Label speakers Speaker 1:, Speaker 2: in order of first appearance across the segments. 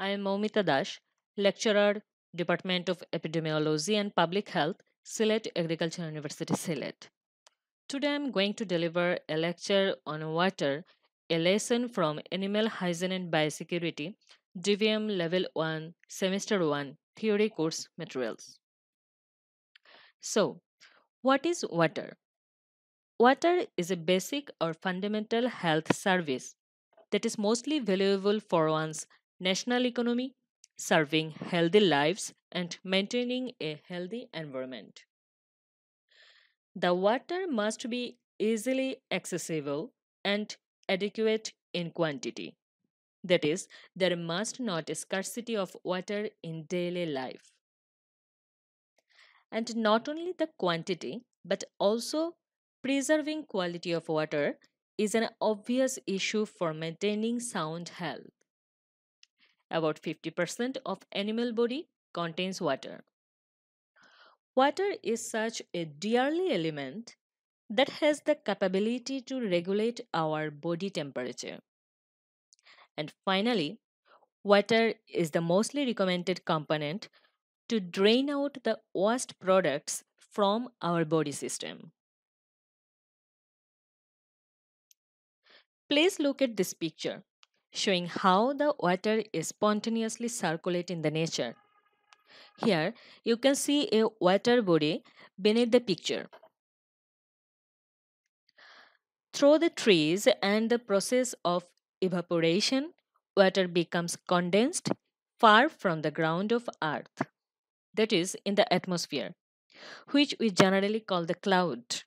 Speaker 1: I am Maumita Dash, lecturer, Department of Epidemiology and Public Health, Silat Agricultural University, Silat. Today I am going to deliver a lecture on water, a lesson from Animal Hygiene and Biosecurity, DVM Level 1, Semester 1, Theory Course Materials. So, what is water? Water is a basic or fundamental health service that is mostly valuable for one's national economy, serving healthy lives, and maintaining a healthy environment. The water must be easily accessible and adequate in quantity. That is, there must not be scarcity of water in daily life. And not only the quantity, but also preserving quality of water is an obvious issue for maintaining sound health. About 50% of animal body contains water. Water is such a dearly element that has the capability to regulate our body temperature. And finally, water is the mostly recommended component to drain out the waste products from our body system. Please look at this picture showing how the water is spontaneously circulate in the nature. Here you can see a water body beneath the picture. Through the trees and the process of evaporation, water becomes condensed far from the ground of earth, that is, in the atmosphere, which we generally call the cloud.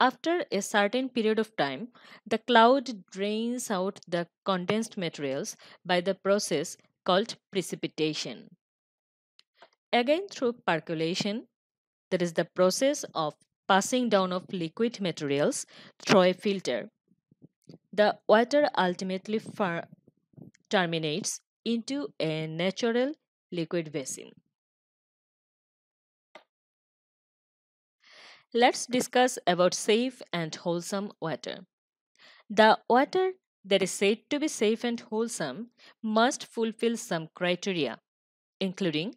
Speaker 1: After a certain period of time, the cloud drains out the condensed materials by the process called precipitation. Again, through percolation, that is the process of passing down of liquid materials through a filter. The water ultimately terminates into a natural liquid basin. let's discuss about safe and wholesome water. The water that is said to be safe and wholesome must fulfill some criteria, including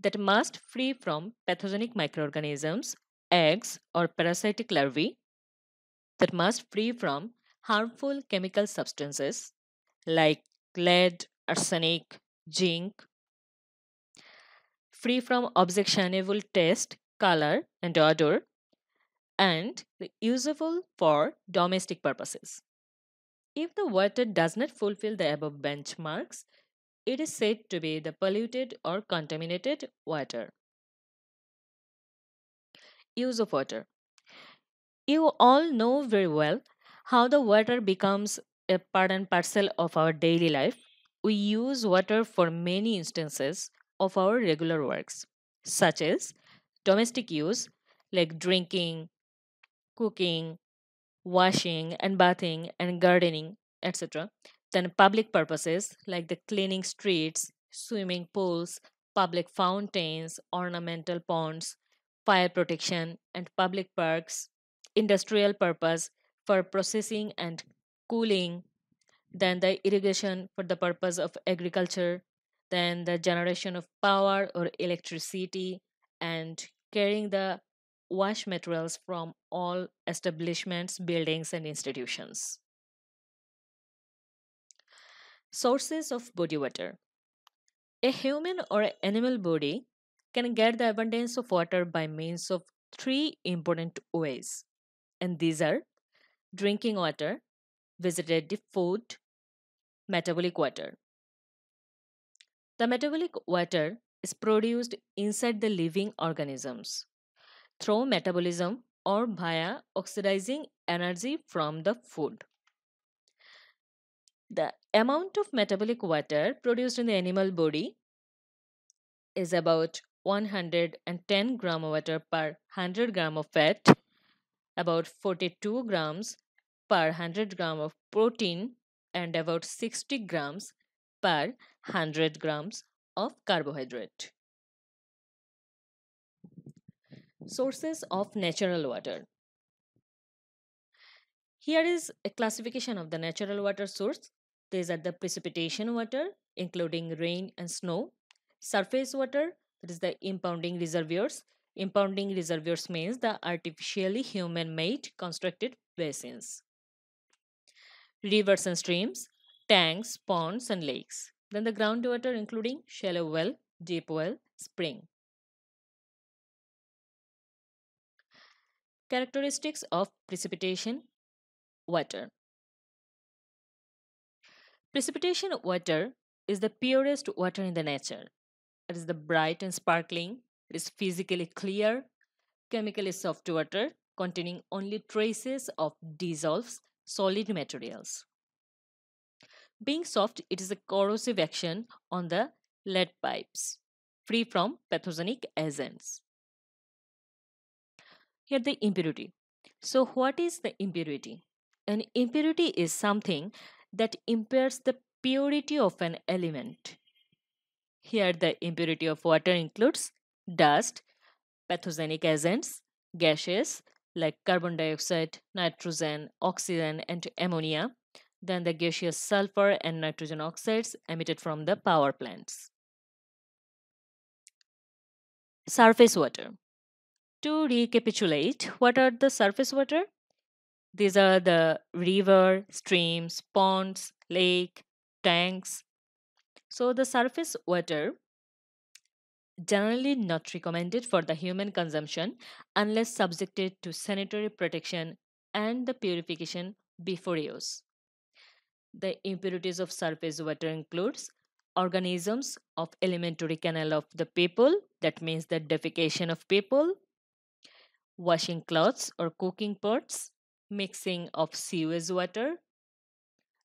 Speaker 1: that must free from pathogenic microorganisms, eggs or parasitic larvae, that must free from harmful chemical substances like lead, arsenic, zinc, free from objectionable taste color, and odor, and usable for domestic purposes. If the water does not fulfill the above benchmarks, it is said to be the polluted or contaminated water. Use of water. You all know very well how the water becomes a part and parcel of our daily life. We use water for many instances of our regular works, such as domestic use like drinking, cooking, washing and bathing and gardening, etc., then public purposes like the cleaning streets, swimming pools, public fountains, ornamental ponds, fire protection, and public parks, industrial purpose for processing and cooling, then the irrigation for the purpose of agriculture, then the generation of power or electricity, and carrying the wash materials from all establishments, buildings, and institutions. Sources of body water A human or animal body can get the abundance of water by means of three important ways, and these are drinking water, visited food, metabolic water. The metabolic water is produced inside the living organisms through metabolism or via oxidizing energy from the food. The amount of metabolic water produced in the animal body is about 110 gram water per 100 gram of fat, about 42 grams per 100 gram of protein, and about 60 grams per 100 grams of carbohydrate. Sources of natural water. Here is a classification of the natural water source. These are the precipitation water, including rain and snow, surface water, that is the impounding reservoirs. Impounding reservoirs means the artificially human made constructed basins, rivers and streams, tanks, ponds, and lakes than the groundwater including shallow well, deep well, spring. Characteristics of precipitation water. Precipitation water is the purest water in the nature. It is the bright and sparkling. It is physically clear, chemically soft water containing only traces of dissolved solid materials. Being soft, it is a corrosive action on the lead pipes, free from pathogenic agents. Here the impurity. So what is the impurity? An impurity is something that impairs the purity of an element. Here the impurity of water includes dust, pathogenic agents, gases like carbon dioxide, nitrogen, oxygen and ammonia, than the gaseous sulfur and nitrogen oxides emitted from the power plants. Surface water. To recapitulate, what are the surface water? These are the river, streams, ponds, lake, tanks. So the surface water generally not recommended for the human consumption unless subjected to sanitary protection and the purification before use. The impurities of surface water includes organisms of elementary canal of the people, that means the defecation of people, washing clothes or cooking pots, mixing of sewage water,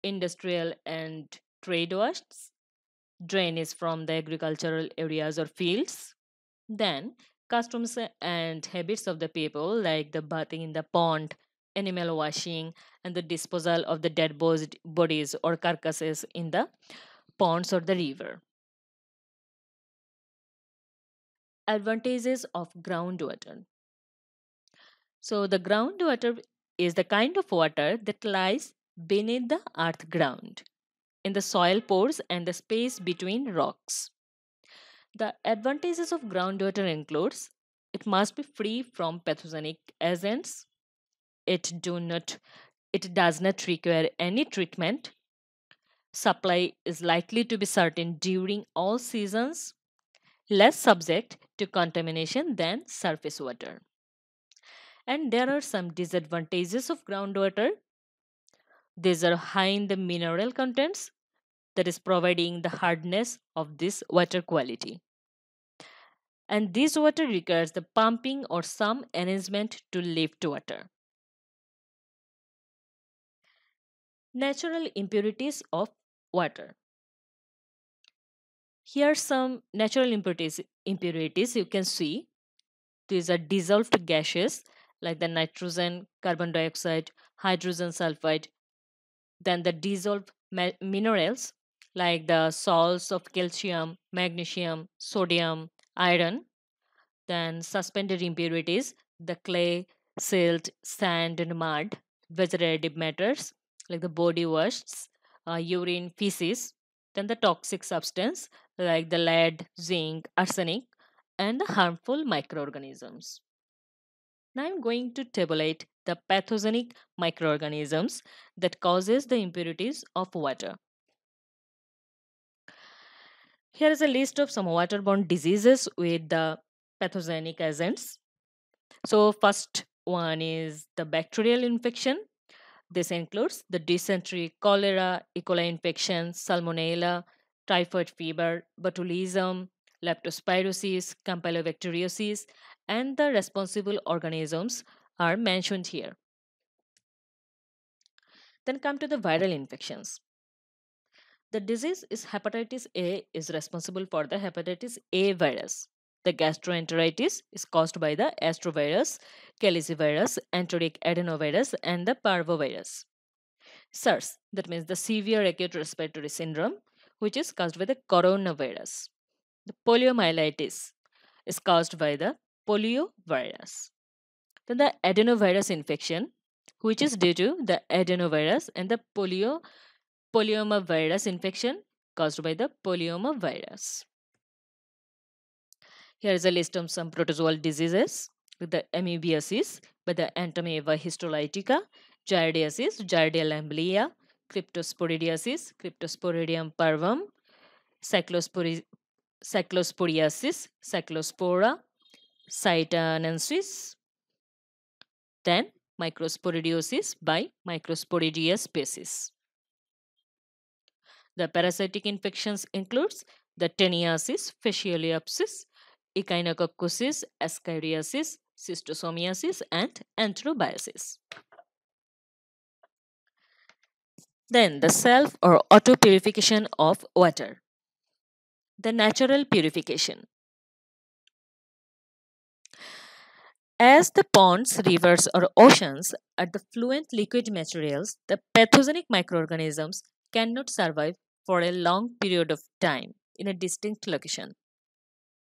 Speaker 1: industrial and trade wastes, drainage from the agricultural areas or fields. Then, customs and habits of the people, like the bathing in the pond, animal washing, and the disposal of the dead bodies or carcasses in the ponds or the river. Advantages of groundwater. So, the groundwater is the kind of water that lies beneath the earth ground, in the soil pores and the space between rocks. The advantages of groundwater includes it must be free from pathogenic agents, it do not it does not require any treatment supply is likely to be certain during all seasons less subject to contamination than surface water and there are some disadvantages of groundwater these are high in the mineral contents that is providing the hardness of this water quality and this water requires the pumping or some arrangement to lift water natural impurities of water. Here are some natural impurities, impurities you can see. These are dissolved gases like the nitrogen, carbon dioxide, hydrogen sulfide, then the dissolved minerals like the salts of calcium, magnesium, sodium, iron, then suspended impurities, the clay, silt, sand, and mud, vegetative matters, like the body wastes, uh, urine, feces, then the toxic substance like the lead, zinc, arsenic, and the harmful microorganisms. Now I'm going to tabulate the pathogenic microorganisms that causes the impurities of water. Here is a list of some waterborne diseases with the pathogenic agents. So first one is the bacterial infection this includes the dysentery, cholera, E. coli infection, salmonella, typhoid fever, botulism, leptospirosis, campylobacteriosis, and the responsible organisms are mentioned here. Then come to the viral infections. The disease is hepatitis A is responsible for the hepatitis A virus. The gastroenteritis is caused by the astrovirus, calicivirus, enteric adenovirus, and the parvovirus. SARS, that means the severe acute respiratory syndrome, which is caused by the coronavirus. The poliomyelitis is caused by the poliovirus. Then the adenovirus infection, which is due to the adenovirus and the polio poliomavirus infection caused by the poliomavirus. Here is a list of some protozoal diseases. The amoebiasis, by the Entamoeba histolytica, Giardiasis, giardial lamblia, Cryptosporidiasis, Cryptosporidium parvum, Cyclospori Cyclosporiasis, Cyclospora, Cytanensis, then microsporidiosis by Microsporidia species. The parasitic infections includes the teniasis, fasciolipsis, echinococcus, ascariasis, cystosomiasis, and enterobiasis. Then the self or auto purification of water. The natural purification. As the ponds, rivers, or oceans are the fluent liquid materials, the pathogenic microorganisms cannot survive for a long period of time in a distinct location.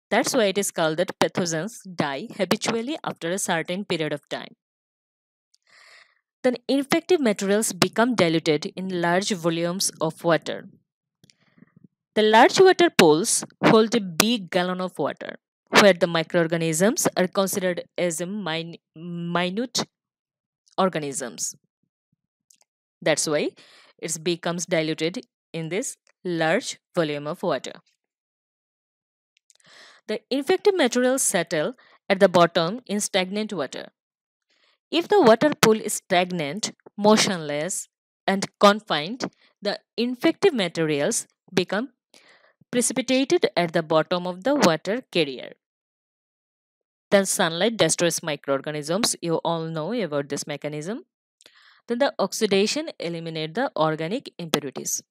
Speaker 1: That's why it is called that pathogens die habitually after a certain period of time. Then infective materials become diluted in large volumes of water. The large water pools hold a big gallon of water, where the microorganisms are considered as min minute organisms. That's why it becomes diluted in this large volume of water. The infective materials settle at the bottom in stagnant water. If the water pool is stagnant, motionless, and confined, the infective materials become precipitated at the bottom of the water carrier. Then sunlight destroys microorganisms. You all know about this mechanism. Then the oxidation eliminate the organic impurities.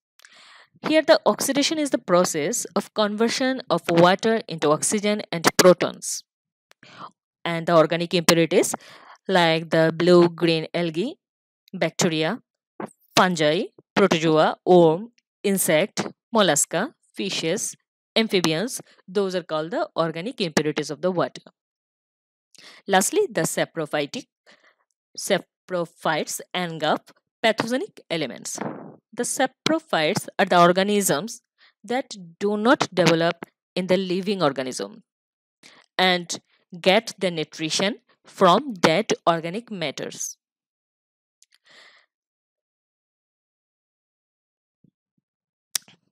Speaker 1: Here, the oxidation is the process of conversion of water into oxygen and protons. And the organic impurities like the blue green algae, bacteria, fungi, protozoa, worm, insect, mollusca, fishes, amphibians, those are called the organic impurities of the water. Lastly, the saprophytic saprophytes and pathogenic elements. The saprophytes are the organisms that do not develop in the living organism and get the nutrition from dead organic matters.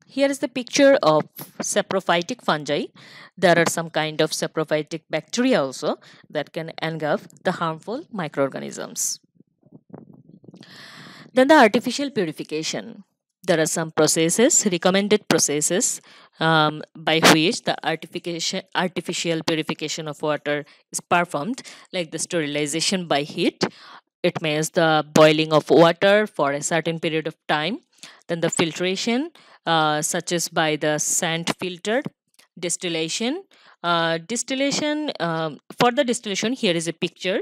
Speaker 1: Here is the picture of saprophytic fungi. There are some kind of saprophytic bacteria also that can engulf the harmful microorganisms. Then the artificial purification. There are some processes, recommended processes, um, by which the artificial, artificial purification of water is performed, like the sterilization by heat. It means the boiling of water for a certain period of time. Then the filtration, uh, such as by the sand filter, distillation. Uh, distillation, um, for the distillation, here is a picture.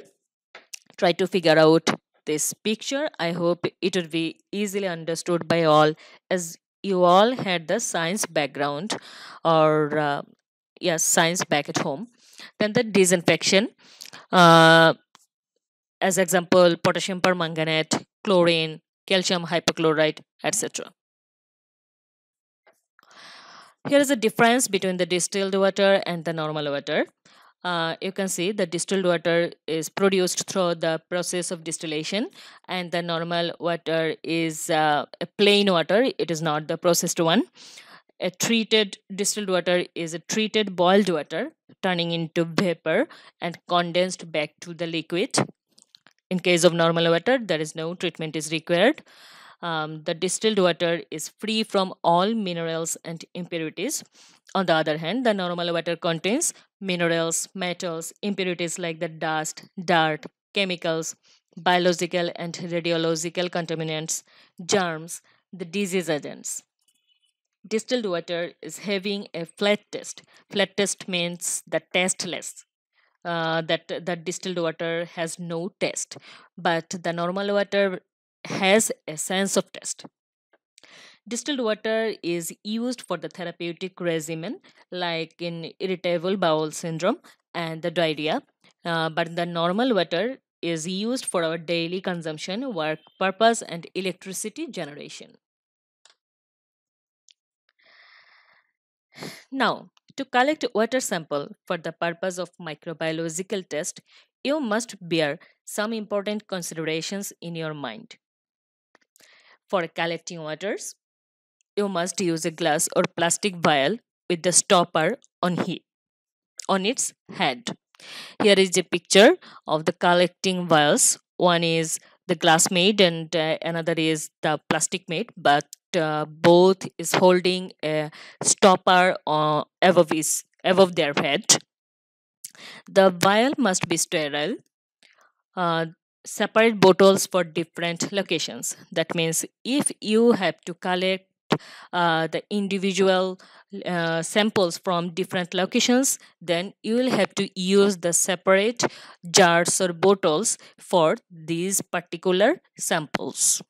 Speaker 1: Try to figure out this picture. I hope it would be easily understood by all as you all had the science background or uh, yes science back at home then the disinfection uh, as example potassium permanganate chlorine calcium hypochlorite etc here is a difference between the distilled water and the normal water uh, you can see the distilled water is produced through the process of distillation and the normal water is uh, a plain water it is not the processed one a treated distilled water is a treated boiled water turning into vapor and condensed back to the liquid in case of normal water there is no treatment is required um, the distilled water is free from all minerals and impurities. On the other hand, the normal water contains minerals, metals, impurities like the dust, dirt, chemicals, biological and radiological contaminants, germs, the disease agents. Distilled water is having a flat test. Flat test means the tasteless. Uh, that the distilled water has no taste, but the normal water has a sense of taste. Distilled water is used for the therapeutic regimen, like in irritable bowel syndrome and the diarrhea, uh, but the normal water is used for our daily consumption, work purpose, and electricity generation. Now, to collect water sample for the purpose of microbiological test, you must bear some important considerations in your mind. For collecting waters, you must use a glass or plastic vial with the stopper on, he, on its head. Here is a picture of the collecting vials. One is the glass made and uh, another is the plastic made, but uh, both is holding a stopper uh, above, his, above their head. The vial must be sterile. Uh, separate bottles for different locations. That means if you have to collect uh, the individual uh, samples from different locations, then you will have to use the separate jars or bottles for these particular samples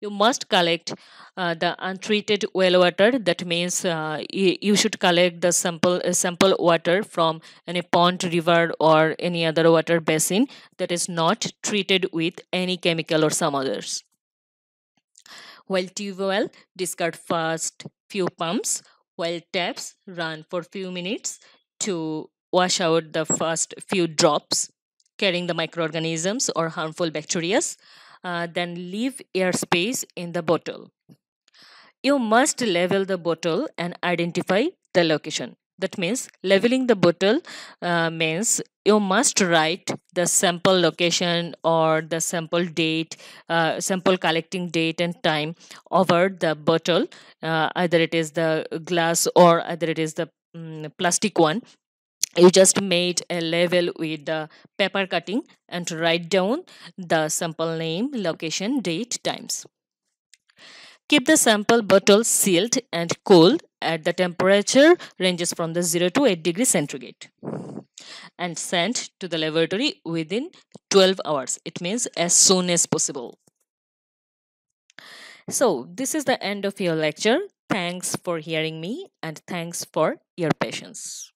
Speaker 1: you must collect uh, the untreated well water that means uh, you should collect the sample uh, sample water from any pond river or any other water basin that is not treated with any chemical or some others while tube well discard first few pumps while taps run for few minutes to wash out the first few drops carrying the microorganisms or harmful bacteria uh, then leave airspace in the bottle. You must level the bottle and identify the location. That means leveling the bottle uh, means you must write the sample location or the sample date, uh, sample collecting date and time over the bottle, uh, either it is the glass or either it is the um, plastic one you just made a label with the paper cutting and write down the sample name, location, date, times. Keep the sample bottle sealed and cool at the temperature ranges from the 0 to 8 degrees centigrade and sent to the laboratory within 12 hours. It means as soon as possible. So this is the end of your lecture. Thanks for hearing me and thanks for your patience.